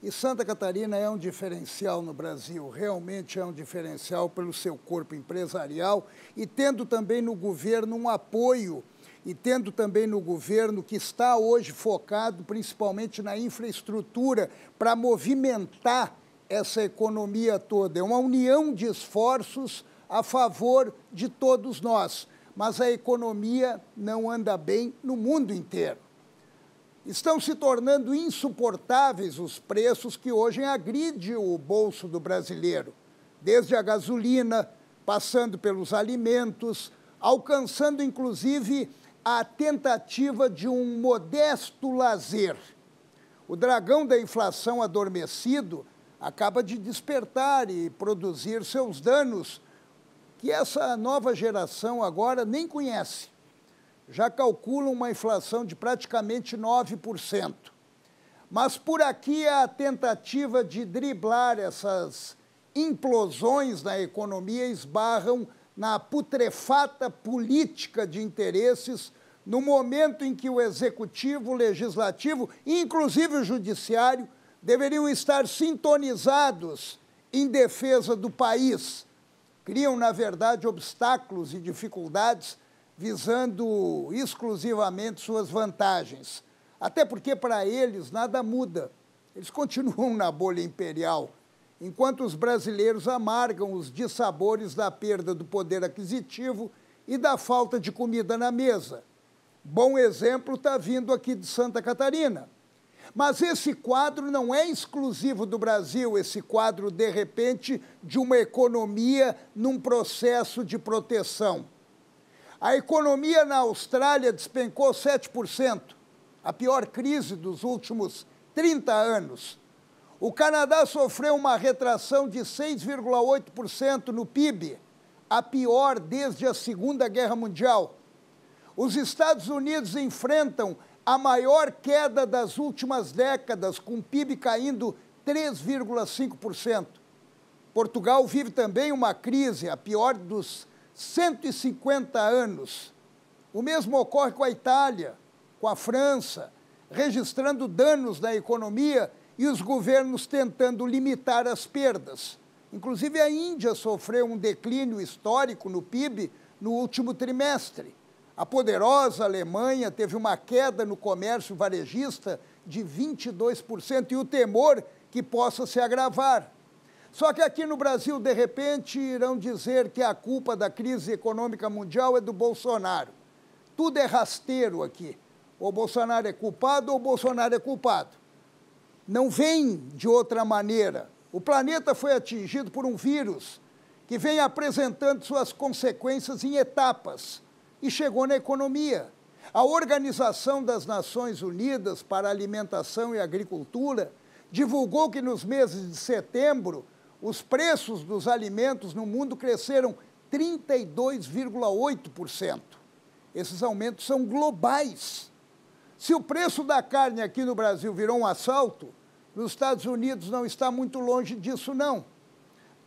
E Santa Catarina é um diferencial no Brasil, realmente é um diferencial pelo seu corpo empresarial e tendo também no governo um apoio e tendo também no governo que está hoje focado principalmente na infraestrutura para movimentar essa economia toda. É uma união de esforços a favor de todos nós. Mas a economia não anda bem no mundo inteiro. Estão se tornando insuportáveis os preços que hoje agride o bolso do brasileiro, desde a gasolina, passando pelos alimentos, alcançando inclusive a tentativa de um modesto lazer. O dragão da inflação adormecido acaba de despertar e produzir seus danos que essa nova geração agora nem conhece já calculam uma inflação de praticamente 9%. Mas por aqui há é a tentativa de driblar essas implosões na economia esbarram na putrefata política de interesses no momento em que o executivo, o legislativo e inclusive o judiciário deveriam estar sintonizados em defesa do país. Criam, na verdade, obstáculos e dificuldades visando exclusivamente suas vantagens. Até porque para eles nada muda. Eles continuam na bolha imperial, enquanto os brasileiros amargam os dissabores da perda do poder aquisitivo e da falta de comida na mesa. Bom exemplo está vindo aqui de Santa Catarina. Mas esse quadro não é exclusivo do Brasil, esse quadro, de repente, de uma economia num processo de proteção. A economia na Austrália despencou 7%, a pior crise dos últimos 30 anos. O Canadá sofreu uma retração de 6,8% no PIB, a pior desde a Segunda Guerra Mundial. Os Estados Unidos enfrentam a maior queda das últimas décadas, com o PIB caindo 3,5%. Portugal vive também uma crise, a pior dos 150 anos. O mesmo ocorre com a Itália, com a França, registrando danos na economia e os governos tentando limitar as perdas. Inclusive, a Índia sofreu um declínio histórico no PIB no último trimestre. A poderosa Alemanha teve uma queda no comércio varejista de 22% e o temor que possa se agravar. Só que aqui no Brasil, de repente, irão dizer que a culpa da crise econômica mundial é do Bolsonaro. Tudo é rasteiro aqui. Ou Bolsonaro é culpado ou Bolsonaro é culpado. Não vem de outra maneira. O planeta foi atingido por um vírus que vem apresentando suas consequências em etapas e chegou na economia. A Organização das Nações Unidas para a Alimentação e Agricultura divulgou que nos meses de setembro os preços dos alimentos no mundo cresceram 32,8%. Esses aumentos são globais. Se o preço da carne aqui no Brasil virou um assalto, nos Estados Unidos não está muito longe disso, não.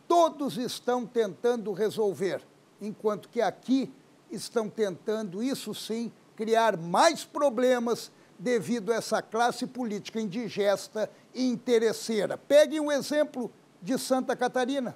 Todos estão tentando resolver, enquanto que aqui estão tentando, isso sim, criar mais problemas devido a essa classe política indigesta e interesseira. Peguem um exemplo de Santa Catarina.